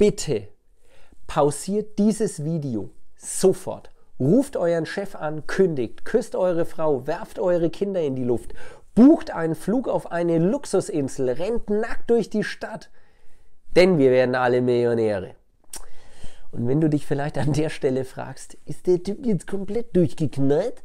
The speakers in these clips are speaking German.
bitte pausiert dieses Video sofort. Ruft euren Chef an, kündigt, küsst eure Frau, werft eure Kinder in die Luft, bucht einen Flug auf eine Luxusinsel, rennt nackt durch die Stadt, denn wir werden alle Millionäre. Und wenn du dich vielleicht an der Stelle fragst, ist der Typ jetzt komplett durchgeknallt?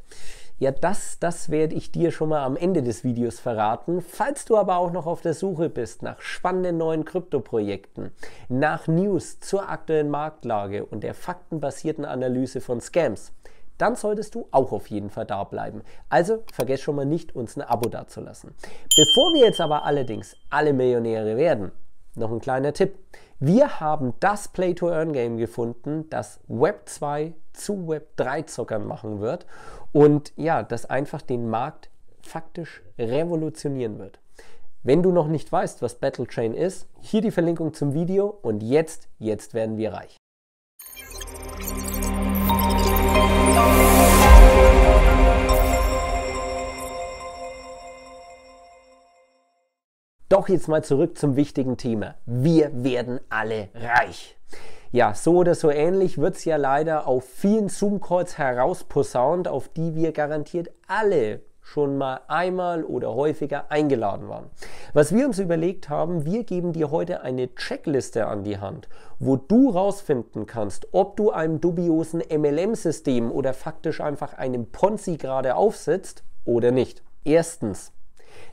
Ja, das, das werde ich dir schon mal am Ende des Videos verraten. Falls du aber auch noch auf der Suche bist nach spannenden neuen Krypto-Projekten, nach News zur aktuellen Marktlage und der faktenbasierten Analyse von Scams, dann solltest du auch auf jeden Fall da bleiben. Also vergiss schon mal nicht, uns ein Abo dazulassen. Bevor wir jetzt aber allerdings alle Millionäre werden, noch ein kleiner Tipp. Wir haben das Play-to-Earn-Game gefunden, das Web 2 zu Web 3 Zockern machen wird und ja, das einfach den Markt faktisch revolutionieren wird. Wenn du noch nicht weißt, was Battle Train ist, hier die Verlinkung zum Video und jetzt, jetzt werden wir reich. Musik Doch jetzt mal zurück zum wichtigen Thema. Wir werden alle reich. Ja, so oder so ähnlich wird es ja leider auf vielen Zoom-Calls herausposaunt, auf die wir garantiert alle schon mal einmal oder häufiger eingeladen waren. Was wir uns überlegt haben, wir geben dir heute eine Checkliste an die Hand, wo du rausfinden kannst, ob du einem dubiosen MLM-System oder faktisch einfach einem Ponzi gerade aufsitzt oder nicht. Erstens,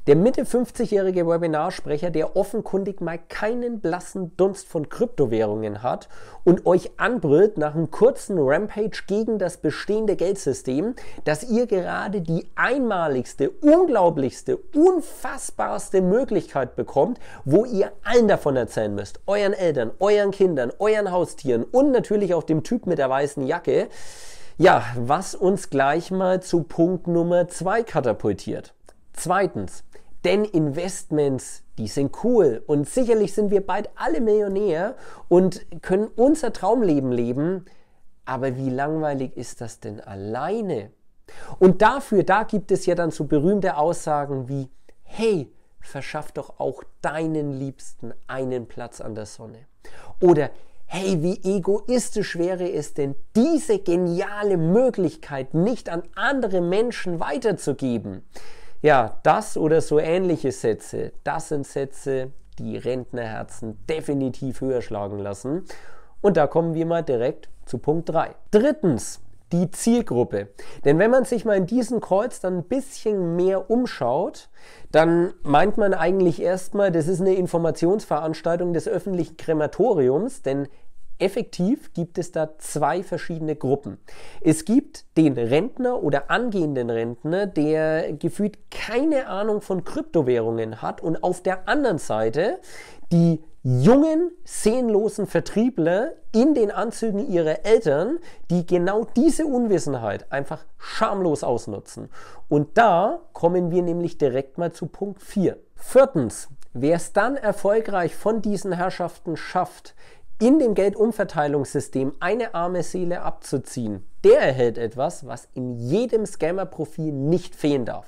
der Mitte 50-jährige Webinarsprecher, der offenkundig mal keinen blassen Dunst von Kryptowährungen hat und euch anbrüllt nach einem kurzen Rampage gegen das bestehende Geldsystem, dass ihr gerade die einmaligste, unglaublichste, unfassbarste Möglichkeit bekommt, wo ihr allen davon erzählen müsst. Euren Eltern, euren Kindern, euren Haustieren und natürlich auch dem Typ mit der weißen Jacke. Ja, was uns gleich mal zu Punkt Nummer zwei katapultiert. Zweitens, denn Investments, die sind cool und sicherlich sind wir bald alle Millionär und können unser Traumleben leben. Aber wie langweilig ist das denn alleine? Und dafür, da gibt es ja dann so berühmte Aussagen wie, hey, verschaff doch auch deinen Liebsten einen Platz an der Sonne. Oder, Hey, wie egoistisch wäre es denn, diese geniale Möglichkeit nicht an andere Menschen weiterzugeben? Ja, das oder so ähnliche Sätze, das sind Sätze, die Rentnerherzen definitiv höher schlagen lassen. Und da kommen wir mal direkt zu Punkt 3. Drittens, die Zielgruppe. Denn wenn man sich mal in diesem Kreuz dann ein bisschen mehr umschaut, dann meint man eigentlich erstmal, das ist eine Informationsveranstaltung des öffentlichen Krematoriums, denn Effektiv gibt es da zwei verschiedene Gruppen. Es gibt den Rentner oder angehenden Rentner, der gefühlt keine Ahnung von Kryptowährungen hat und auf der anderen Seite die jungen, sehnlosen Vertriebler in den Anzügen ihrer Eltern, die genau diese Unwissenheit einfach schamlos ausnutzen. Und da kommen wir nämlich direkt mal zu Punkt 4. Viertens, wer es dann erfolgreich von diesen Herrschaften schafft, in dem Geldumverteilungssystem eine arme Seele abzuziehen, der erhält etwas, was in jedem Scammer-Profil nicht fehlen darf.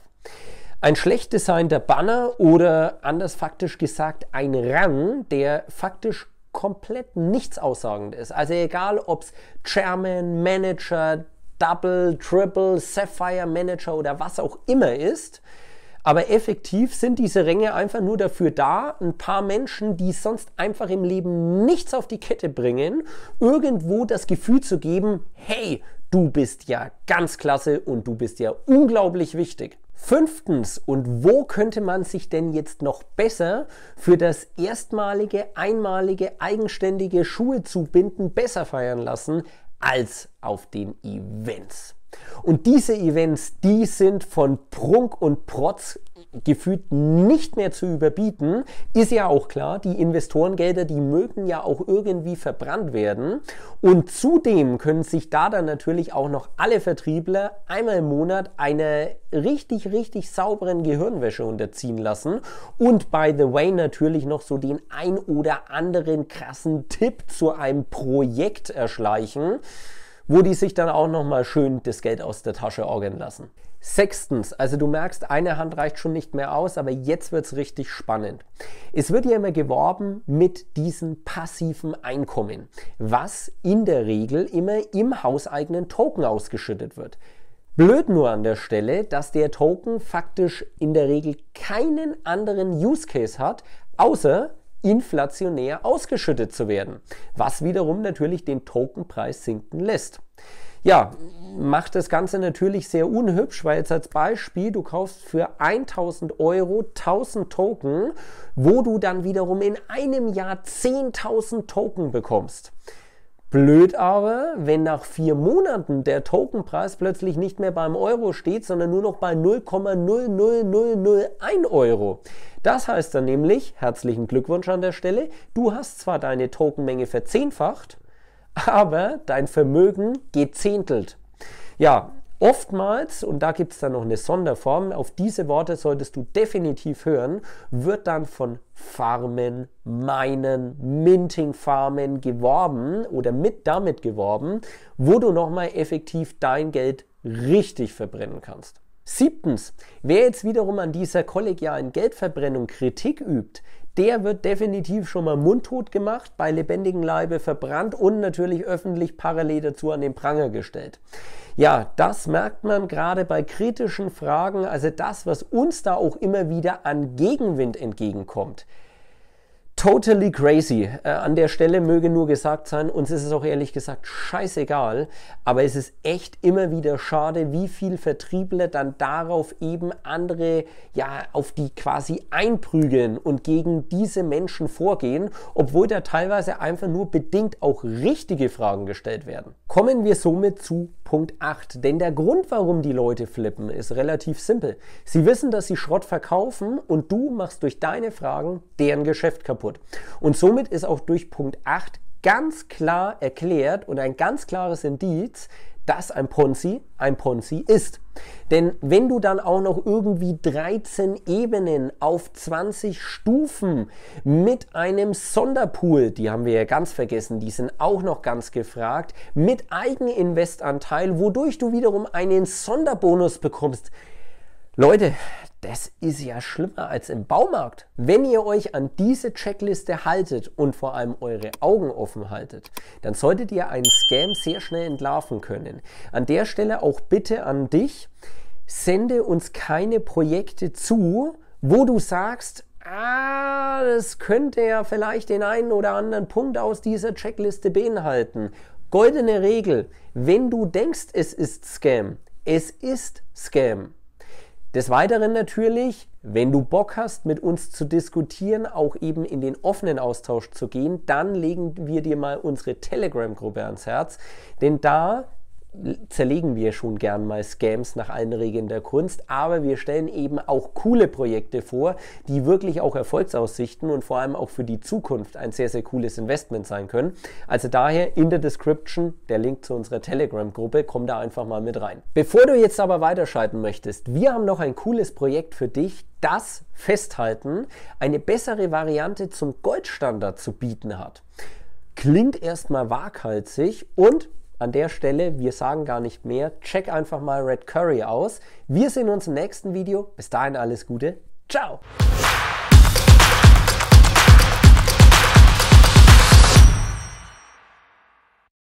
Ein schlecht designter Banner oder anders faktisch gesagt ein Rang, der faktisch komplett nichts aussagend ist. Also egal, ob es Chairman, Manager, Double, Triple, Sapphire Manager oder was auch immer ist, aber effektiv sind diese Ränge einfach nur dafür da, ein paar Menschen, die sonst einfach im Leben nichts auf die Kette bringen, irgendwo das Gefühl zu geben, hey, du bist ja ganz klasse und du bist ja unglaublich wichtig. Fünftens, und wo könnte man sich denn jetzt noch besser für das erstmalige, einmalige, eigenständige Schuhe zubinden besser feiern lassen als auf den Events? Und diese Events, die sind von Prunk und Protz gefühlt nicht mehr zu überbieten, ist ja auch klar, die Investorengelder, die mögen ja auch irgendwie verbrannt werden. Und zudem können sich da dann natürlich auch noch alle Vertriebler einmal im Monat einer richtig, richtig sauberen Gehirnwäsche unterziehen lassen. Und by the way natürlich noch so den ein oder anderen krassen Tipp zu einem Projekt erschleichen wo die sich dann auch nochmal schön das Geld aus der Tasche orgeln lassen. Sechstens, also du merkst, eine Hand reicht schon nicht mehr aus, aber jetzt wird es richtig spannend. Es wird ja immer geworben mit diesem passiven Einkommen, was in der Regel immer im hauseigenen Token ausgeschüttet wird. Blöd nur an der Stelle, dass der Token faktisch in der Regel keinen anderen Use Case hat, außer inflationär ausgeschüttet zu werden, was wiederum natürlich den Tokenpreis sinken lässt. Ja, macht das Ganze natürlich sehr unhübsch, weil jetzt als Beispiel, du kaufst für 1000 Euro 1000 Token, wo du dann wiederum in einem Jahr 10.000 Token bekommst. Blöd aber, wenn nach vier Monaten der Tokenpreis plötzlich nicht mehr beim Euro steht, sondern nur noch bei 0,00001 Euro. Das heißt dann nämlich, herzlichen Glückwunsch an der Stelle, du hast zwar deine Tokenmenge verzehnfacht, aber dein Vermögen gezehntelt. Ja, Oftmals, und da gibt es dann noch eine Sonderform, auf diese Worte solltest du definitiv hören, wird dann von Farmen, Meinen, Minting-Farmen geworben oder mit damit geworben, wo du nochmal effektiv dein Geld richtig verbrennen kannst. Siebtens, wer jetzt wiederum an dieser kollegialen Geldverbrennung Kritik übt, der wird definitiv schon mal mundtot gemacht, bei lebendigem Leibe verbrannt und natürlich öffentlich parallel dazu an den Pranger gestellt. Ja, das merkt man gerade bei kritischen Fragen, also das, was uns da auch immer wieder an Gegenwind entgegenkommt totally crazy. Äh, an der Stelle möge nur gesagt sein, uns ist es auch ehrlich gesagt scheißegal, aber es ist echt immer wieder schade, wie viel Vertriebler dann darauf eben andere, ja, auf die quasi einprügeln und gegen diese Menschen vorgehen, obwohl da teilweise einfach nur bedingt auch richtige Fragen gestellt werden. Kommen wir somit zu Punkt 8. Denn der Grund, warum die Leute flippen, ist relativ simpel. Sie wissen, dass sie Schrott verkaufen und du machst durch deine Fragen deren Geschäft kaputt. Und somit ist auch durch Punkt 8 ganz klar erklärt und ein ganz klares Indiz, dass ein Ponzi ein Ponzi ist. Denn wenn du dann auch noch irgendwie 13 Ebenen auf 20 Stufen mit einem Sonderpool, die haben wir ja ganz vergessen, die sind auch noch ganz gefragt, mit Eigeninvestanteil, wodurch du wiederum einen Sonderbonus bekommst. Leute, das ist ja schlimmer als im Baumarkt. Wenn ihr euch an diese Checkliste haltet und vor allem eure Augen offen haltet, dann solltet ihr einen Scam sehr schnell entlarven können. An der Stelle auch bitte an dich, sende uns keine Projekte zu, wo du sagst, ah, das könnte ja vielleicht den einen oder anderen Punkt aus dieser Checkliste beinhalten. Goldene Regel, wenn du denkst, es ist Scam, es ist Scam. Des Weiteren natürlich, wenn du Bock hast, mit uns zu diskutieren, auch eben in den offenen Austausch zu gehen, dann legen wir dir mal unsere Telegram-Gruppe ans Herz. Denn da zerlegen wir schon gern mal Scams nach allen Regeln der Kunst, aber wir stellen eben auch coole Projekte vor, die wirklich auch Erfolgsaussichten und vor allem auch für die Zukunft ein sehr, sehr cooles Investment sein können. Also daher in der Description der Link zu unserer Telegram-Gruppe, komm da einfach mal mit rein. Bevor du jetzt aber weiterschalten möchtest, wir haben noch ein cooles Projekt für dich, das Festhalten eine bessere Variante zum Goldstandard zu bieten hat. Klingt erstmal waghalsig und an der Stelle, wir sagen gar nicht mehr. Check einfach mal Red Curry aus. Wir sehen uns im nächsten Video. Bis dahin alles Gute. Ciao!